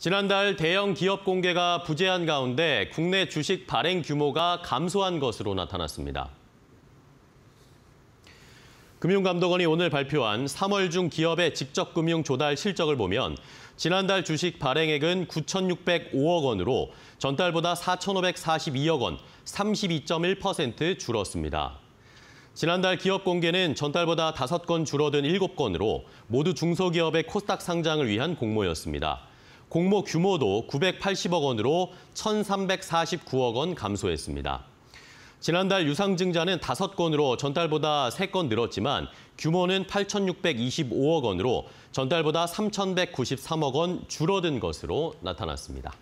지난달 대형 기업 공개가 부재한 가운데 국내 주식 발행 규모가 감소한 것으로 나타났습니다. 금융감독원이 오늘 발표한 3월 중 기업의 직접 금융 조달 실적을 보면 지난달 주식 발행액은 9,605억 원으로 전달보다 4,542억 원, 32.1% 줄었습니다. 지난달 기업 공개는 전달보다 5건 줄어든 7건으로 모두 중소기업의 코스닥 상장을 위한 공모였습니다. 공모 규모도 980억 원으로 1,349억 원 감소했습니다. 지난달 유상증자는 5건으로 전달보다 3건 늘었지만 규모는 8,625억 원으로 전달보다 3,193억 원 줄어든 것으로 나타났습니다.